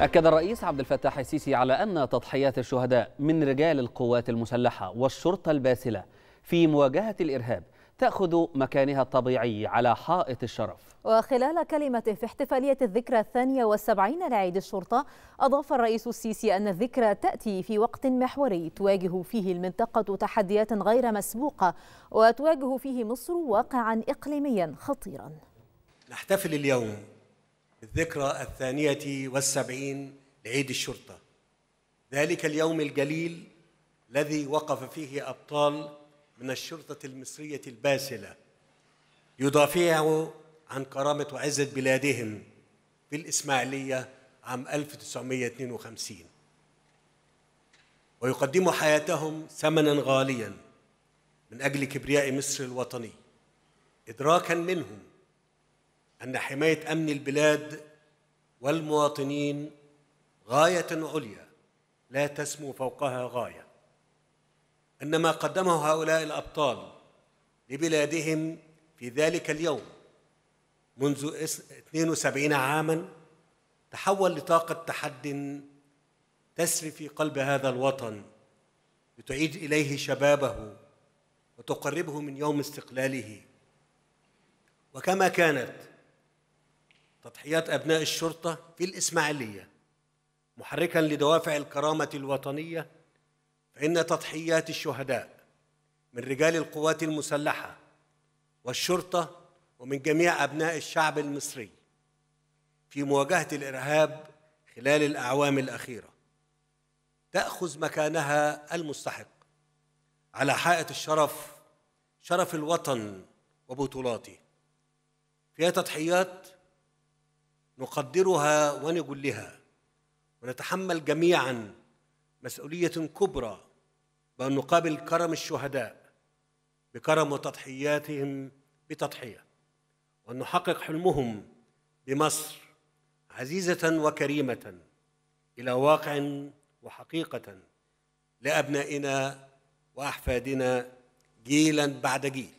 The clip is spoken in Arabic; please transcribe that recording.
أكد الرئيس عبد الفتاح السيسي على أن تضحيات الشهداء من رجال القوات المسلحة والشرطة الباسلة في مواجهة الإرهاب تأخذ مكانها الطبيعي على حائط الشرف وخلال كلمته في احتفالية الذكرى الثانية والسبعين لعيد الشرطة أضاف الرئيس السيسي أن الذكرى تأتي في وقت محوري تواجه فيه المنطقة تحديات غير مسبوقة وتواجه فيه مصر واقعا إقليميا خطيرا نحتفل اليوم الذكرى الثانية والسبعين لعيد الشرطة ذلك اليوم الجليل الذي وقف فيه أبطال من الشرطة المصرية الباسلة يضافيه عن كرامة وعزة بلادهم في الإسماعيلية عام 1952 ويقدموا حياتهم ثمنا غاليا من أجل كبرياء مصر الوطني إدراكا منهم ان حمايه امن البلاد والمواطنين غايه عليا لا تسمو فوقها غايه ان ما قدمه هؤلاء الابطال لبلادهم في ذلك اليوم منذ 72 عاما تحول لطاقه تحد تسري في قلب هذا الوطن لتعيد اليه شبابه وتقربه من يوم استقلاله وكما كانت تضحيات أبناء الشرطة في الإسماعيلية محركا لدوافع الكرامة الوطنية فإن تضحيات الشهداء من رجال القوات المسلحة والشرطة ومن جميع أبناء الشعب المصري في مواجهة الإرهاب خلال الأعوام الأخيرة تأخذ مكانها المستحق على حائط الشرف شرف الوطن وبطولاته فيها تضحيات نقدرها ونجلها ونتحمل جميعا مسؤولية كبرى بأن نقابل كرم الشهداء بكرم وتضحياتهم بتضحية وأن نحقق حلمهم بمصر عزيزة وكريمة إلى واقع وحقيقة لأبنائنا وأحفادنا جيلا بعد جيل